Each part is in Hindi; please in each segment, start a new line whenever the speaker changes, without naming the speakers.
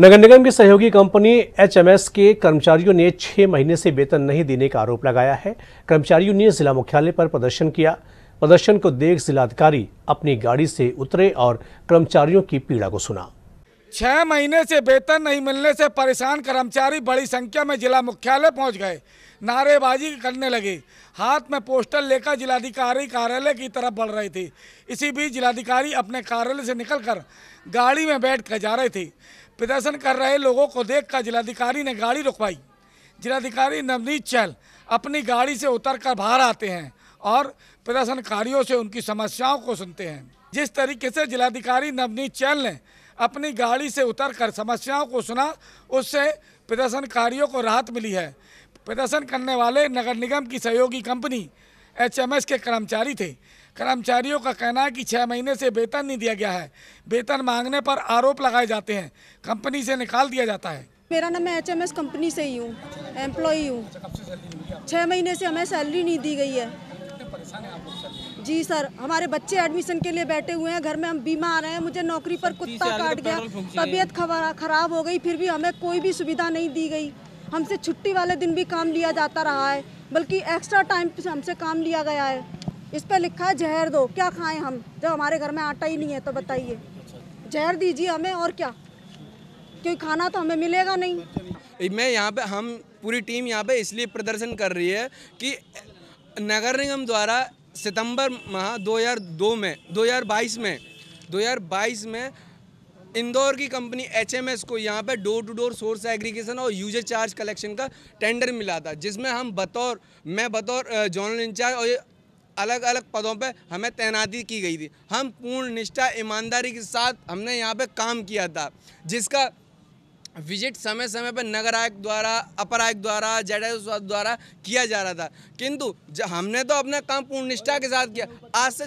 नगर निगम की सहयोगी कंपनी एचएमएस के कर्मचारियों ने छह महीने से वेतन नहीं देने का आरोप लगाया है कर्मचारियों ने जिला मुख्यालय पर प्रदर्शन किया प्रदर्शन को देख जिलाधिकारी अपनी गाड़ी से उतरे और कर्मचारियों की पीड़ा को सुना छह
महीने से वेतन नहीं मिलने से परेशान कर्मचारी बड़ी संख्या में जिला मुख्यालय पहुंच गए नारेबाजी करने लगे हाथ में पोस्टर लेकर जिलाधिकारी कार्यालय की तरफ बढ़ रहे थे इसी बीच जिलाधिकारी अपने कार्यालय से निकलकर गाड़ी में बैठ कर जा रहे थे प्रदर्शन कर रहे लोगों को देख जिलाधिकारी ने गाड़ी रुकवाई जिलाधिकारी नवनीत चैल अपनी गाड़ी से उतरकर बाहर आते हैं और प्रदर्शनकारियों से उनकी समस्याओं को सुनते हैं जिस तरीके से जिलाधिकारी नवनीत चैल ने अपनी गाड़ी से उतरकर समस्याओं को सुना उससे प्रदर्शनकारियों को राहत मिली है प्रदर्शन करने वाले नगर निगम की सहयोगी कंपनी एचएमएस के कर्मचारी थे कर्मचारियों का कहना है कि छः महीने से वेतन नहीं दिया गया है वेतन मांगने पर आरोप लगाए जाते हैं कंपनी से निकाल दिया जाता है
मेरा नाम मैं एच कंपनी से ही हूँ एम्प्लॉई हूँ छः महीने से हमें सैलरी नहीं दी गई है जी सर हमारे बच्चे एडमिशन के लिए बैठे हुए हैं घर में हम बीमार हैं मुझे नौकरी पर कुत्ता काट गया तबीयत खराब हो गई फिर भी हमें कोई भी सुविधा नहीं दी गई हमसे छुट्टी वाले दिन भी काम लिया जाता रहा है बल्कि एक्स्ट्रा टाइम हमसे काम लिया गया है इस पर लिखा है जहर दो क्या खाएं हम जब हमारे घर में आटा ही नहीं है तो बताइए जहर दीजिए हमें और क्या क्योंकि खाना तो हमें मिलेगा नहीं
मैं यहाँ पे हम पूरी टीम यहाँ पे इसलिए प्रदर्शन कर रही है कि नगर निगम द्वारा सितंबर माह 2002 में 2022 में 2022 में इंदौर की कंपनी एच को यहाँ पर door to door source aggregation और यूजर चार्ज कलेक्शन का टेंडर मिला था जिसमें हम बतौर मैं बतौर जोनल इंचार्ज और अलग अलग पदों पर हमें तैनाती की गई थी हम पूर्ण निष्ठा ईमानदारी के साथ हमने यहाँ पे काम किया था जिसका विजिट समय समय पर नगर आयुक्त द्वारा अपर आयुक्त द्वारा जेड द्वारा किया जा रहा था किंतु हमने तो अपना काम पूर्ण निष्ठा के साथ किया आज से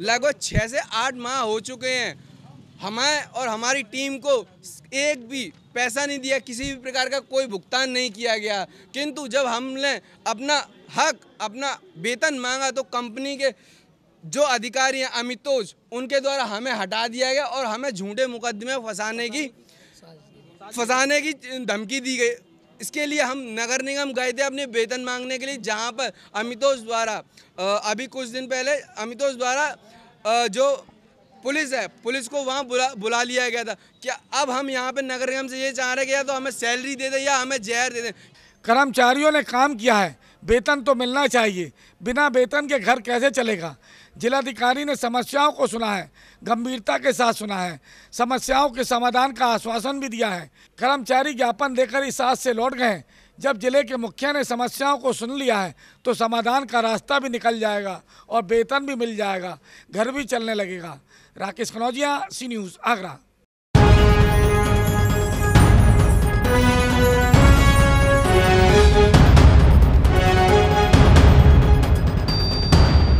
लगभग छः से आठ माह हो चुके हैं हमें और हमारी टीम को एक भी पैसा नहीं दिया किसी भी प्रकार का कोई भुगतान नहीं किया गया किंतु जब हमने अपना हक अपना वेतन मांगा तो कंपनी के जो अधिकारी हैं अमितोज उनके द्वारा हमें हटा दिया गया और हमें झूठे मुकदमे फंसाने की फंसाने की धमकी दी गई इसके लिए हम नगर निगम गए थे अपने वेतन मांगने के लिए जहाँ पर अमितोष द्वारा अभी कुछ दिन पहले अमितोष द्वारा जो पुलिस है पुलिस को वहाँ बुला बुला लिया गया था क्या अब हम यहाँ पे नगर निगम से ये चाह रहे कि या तो हमें सैलरी दे दें या हमें जहर दे दें
कर्मचारियों ने काम किया है वेतन तो मिलना चाहिए बिना वेतन के घर कैसे चलेगा जिलाधिकारी ने समस्याओं को सुना है गंभीरता के साथ सुना है समस्याओं के समाधान का आश्वासन भी दिया है कर्मचारी ज्ञापन देकर इस आज से लौट गए जब जिले के मुखिया ने समस्याओं को सुन लिया है तो समाधान का रास्ता भी निकल जाएगा और वेतन भी मिल जाएगा घर भी चलने लगेगा राकेश कनौजिया सी न्यूज़ आगरा